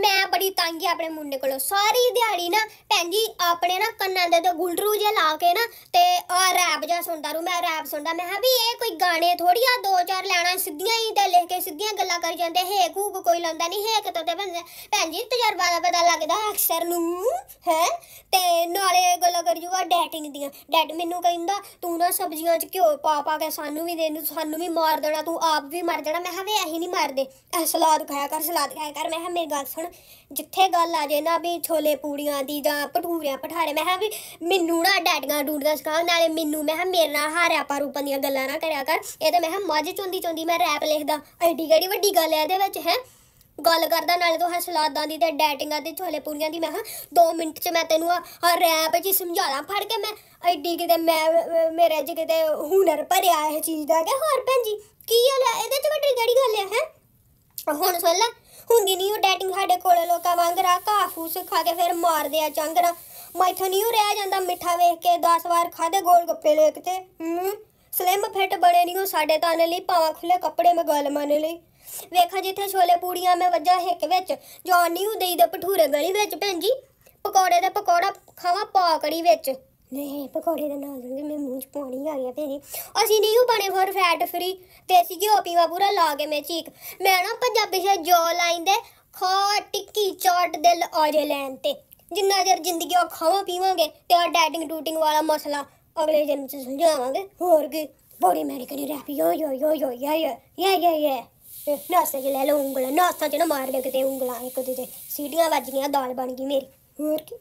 ਮੈਂ ਬੜੀ ਤੰਗ ਹੀ ਆਪਣੇ ਮੁੰਡੇ ਕੋਲੋਂ ਸਾਰੀ ਦਿਹਾੜੀ ਨਾ ਭੈਣ ਜੀ ਆਪਣੇ ਨਾ ਕੰਨਾਂ ਦੇ ਤੇ ਗੁਲਰੂ ਜੇ ਲਾ ਕੇ ਨਾ ਆ ਰੈਪ ਜਿਹਾ ਸੁਣਦਾ ਰੂ ਮੈਂ ਰੈਪ ਸੁਣਦਾ ਮੈਂ ਹਾਂ ਵੀ ਇਹ ਕੋਈ ਗਾਣੇ ਥੋੜੀ ਆ ਦੋ ਚਾਰ ਲੈਣਾ ਸਿੱਧੀਆਂ ਹੀ ਤੇ ਲਿਖ ਕੇ ਸਿੱਧੀਆਂ ਗੱਲਾਂ ਕਰ ਜਾਂਦੇ ਹੇ ਕੂਕ ਕੋਈ ਲਾਉਂਦਾ ਨਹੀਂ ਕਿ ਤੋ ਤੇ ਭੈਣ ਜੀ ਤਜਰਬਾ ਦਾ ਪਤਾ ਲੱਗਦਾ ਅਕਸਰ ਨੂੰ ਹੈ ਤੇ ਨਾਲੇ ਗੱਲਾਂ ਕਰ ਜੂਗਾ ਡੈਟਿੰਗ ਦੀਆਂ ਡੈਡ ਮੈਨੂੰ ਕਹਿੰਦਾ ਤੂੰ ਨਾ ਸਬਜ਼ੀਆਂ 'ਚ ਘਿਓ ਪਾ ਪਾ ਕੇ ਸਾਨੂੰ ਵੀ ਦੇ ਨੂੰ ਸਾਨੂੰ ਵੀ ਮਾਰ ਦੇਣਾ ਤੂੰ ਆਪ ਵੀ ਮਰ ਜਾਣਾ ਮੈਂ ਕਿਹਾ ਵੀ ਅਸੀਂ ਨਹੀਂ ਮਰਦੇ ਐ ਸਲਾਦ ਖਾਇਆ ਕਰ ਸਲਾਦ ਖਾਇਆ ਕਰ ਮੈਂ ਹਾਂ ਮੇਰੀ ਗੱਲ ਸੁਣ ਜਿੱਥੇ ਗੱਲ ਆ ਜੇ ਨਾ ਵੀ ਛੋਲੇ ਪੂੜੀਆਂ ਦੀ ਜਾਂ ਪਟੂਰੀਆਂ ਪਠਾਰੇ ਮੈਂ ਹਾਂ ਵੀ ਮੈਨੂੰ ਨਾ ਡੈਟੀਆਂ ਡੂੜਦਾ ਸਿਖਾ ਨਾਲੇ ਮੈਨੂੰ ਮੈਂ ਕਿਹਾ ਮੇਰੇ ਨਾਲ ਹਾਰਿਆ ਪਰ ਉਪਨ ਦੀਆਂ ਗੱਲਾਂ ਨਾ ਕਰਿਆ ਕਰ ਇਹ ਤਾਂ ਮੈਂ ਕਿਹਾ ਮੱਝ ਚੁੰਦੀ ਚੁੰਦੀ ਮੈਂ ਰੈਪ ਲਿਖਦਾ ਐਡੀ ਕਿਹੜੀ ਵੱਡੀ ਗੱਲ ਹੈ ਇਹਦੇ ਵਿੱਚ ਹੈ ਗੱਲ ਕਰਦਾ ਨਾਲੇ ਤੋਂ ਹਸਲਾਦਾਂ ਦੀ ਤੇ ਡੈਟਿੰਗਾਂ ਤੇ ਛੋਲੇ ਪੂਰੀਆਂ ਦੀ ਮੈਂ ਹਾਂ 2 ਮਿੰਟ 'ਚ ਮੈਂ ਤੈਨੂੰ ਆ ਰੈਪ ਜੀ ਸਮਝਾਣਾ ਫੜ ਕੇ ਮੈਂ ਐਡੀ ਕਿਤੇ ਮੈਂ ਮੇਰੇ ਜੀ ਕਿਤੇ ਹੁਨਰ ਭਰਿਆ ਇਹ ਚੀਜ਼ ਦਾ ਕਿ ਹੋਰ ਭੈਣ ਜੀ ਕੀ ਹਾਲ ਹੈ ਇਹਦੇ 'ਚ ਵੱਡੀ ਕਿਹੜੀ ਗੱਲ ਹੈ ਹੈ ਹੁਣ ਸੁਣ ਲੈ ਹੁੰਦੀ ਨਹੀਂ ਉਹ ਡੈਟਿੰਗ ਸਾਡੇ ਕੋਲ ਲੋਕਾਂ ਵਾਂਗ ਰਾ ਕਾਫੂ ਖਾ ਕੇ ਫਿਰ ਮਾਰਦੇ ਆ ਚੰਗਰਾ ਮੈਥੋਂ ਨਹੀਂ ਰਹਿ ਜਾਂਦਾ ਮਿੱਠਾ ਵੇਖ ਕੇ 10 ਵਾਰ ਖਾਦੇ ਗੋਲ ਗੱਪੇ ਲੈ ਕੇ ਤੇ ਹੂੰ ਸਲਿਮ ਫਿਟ ਬਣੇ ਨਹੀਂ ਹੋ ਸਾਡੇ ਤਾਂ ਲਈ ਪਾਵਾਂ ਖੁੱਲੇ ਕੱਪੜੇ ਮਗਾ ਲਮਾਨੇ ਲਈ ਵੇਖਾ ਜਿੱਥੇ ਛੋਲੇ ਪੂੜੀਆਂ ਮੈਂ ਵੱਜਾ ਹਿੱਕ ਵਿੱਚ ਜੋ ਨਹੀਂ ਦੇਈ ਦੇ ਪਠੂਰੇ ਗਲੀ ਵਿੱਚ ਭੈਣ ਪਕੌੜੇ ਦਾ ਪਕੌੜਾ ਖਾਵਾ ਪਾਕੜੀ ਵਿੱਚ ਨਹੀਂ ਪਕੌੜੇ ਦਾ ਨਾਲ ਦੂੰਗੀ ਮੈਂ ਮੂੰਹ ਚ ਪਾਣੀ ਆ ਗਿਆ ਭੈਣੀ ਅਸੀਂ ਨਹੀਂ ਉਹ ਬਣੇ ਹੋਰ ਫੈਟ ਫਰੀ ਤੇ ਅਸੀਂ ਕਿਉਂ ਪੀਵਾ ਪੂਰਾ ਲਾ ਕੇ ਮੈਂ ਚੀਕ ਮੈਂ ਨਾ ਪੰਜਾਬੀ ਸੇ ਜੋ ਲਾਈਂਦੇ ਖਾ ਟਿੱਕੀ ਚਾਟ ਦਿਲ ਔਰੇ ਲੈਣ ਤੇ ਜਿੰਨਾ ਚਿਰ ਜ਼ਿੰਦਗੀ ਉਹ ਖਾਵਾਂ ਪੀਵਾਂਗੇ ਤੇ ਆ ਡੈਟਿੰਗ ਟੂਟਿੰਗ ਵਾਲਾ ਮਸਲਾ ਅਗਲੇ ਜਨਮ ਚ ਸੁਲਝਾਵਾਂਗੇ ਹੋਰ ਕੀ ਬੋੜੀ ਮੈਰੀ ਕਰੀ ਰਹਿ ਯੋ ਯੋ ਯੋ ਯੋ ਯਾ ਯਾ ਯਾ ਯਾ ਯਾ ਨਾਸਾ ਚ ਲੈ ਲਓ ਉਂਗਲਾਂ ਨਾਸਾ ਚ ਨਾ ਮਾਰ ਦੇ ਕਿਤੇ ਉਂਗਲਾਂ ਇੱਕ ਦੂਜੇ ਸੀਟੀਆਂ ਵੱਜ ਗਈਆਂ ਦਾਲ ਬਣ ਗਈ ਮੇਰੀ ਹੋਰ ਕੀ